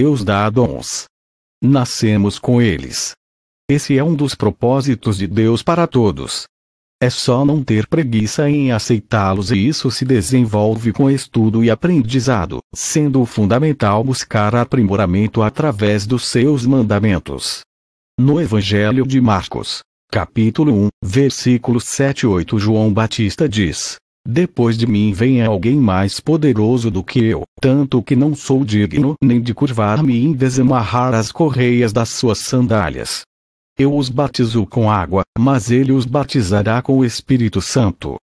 Deus dá dons. Nascemos com eles. Esse é um dos propósitos de Deus para todos. É só não ter preguiça em aceitá-los e isso se desenvolve com estudo e aprendizado, sendo fundamental buscar aprimoramento através dos seus mandamentos. No Evangelho de Marcos, capítulo 1, versículos 7 e 8 João Batista diz: depois de mim vem alguém mais poderoso do que eu, tanto que não sou digno nem de curvar-me e desamarrar as correias das suas sandálias. Eu os batizo com água, mas ele os batizará com o Espírito Santo.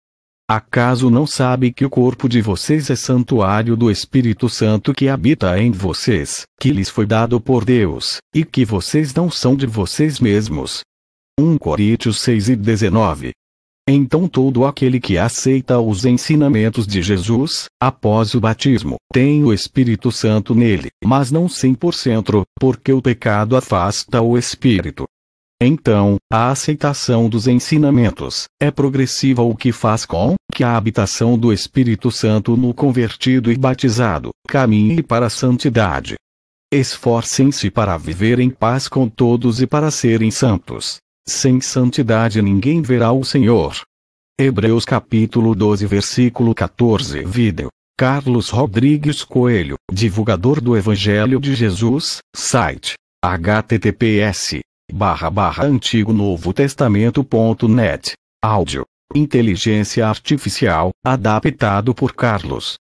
Acaso não sabe que o corpo de vocês é santuário do Espírito Santo que habita em vocês, que lhes foi dado por Deus, e que vocês não são de vocês mesmos? 1 Coríntios 6 e 19 então todo aquele que aceita os ensinamentos de Jesus, após o batismo, tem o Espírito Santo nele, mas não 100%, porque o pecado afasta o Espírito. Então, a aceitação dos ensinamentos é progressiva, o que faz com que a habitação do Espírito Santo no convertido e batizado caminhe para a santidade. Esforcem-se para viver em paz com todos e para serem santos, sem santidade ninguém verá o Senhor. Hebreus capítulo 12 versículo 14 Vídeo. Carlos Rodrigues Coelho, divulgador do Evangelho de Jesus, site https barra barra antigo novo testamento.net áudio inteligência artificial adaptado por Carlos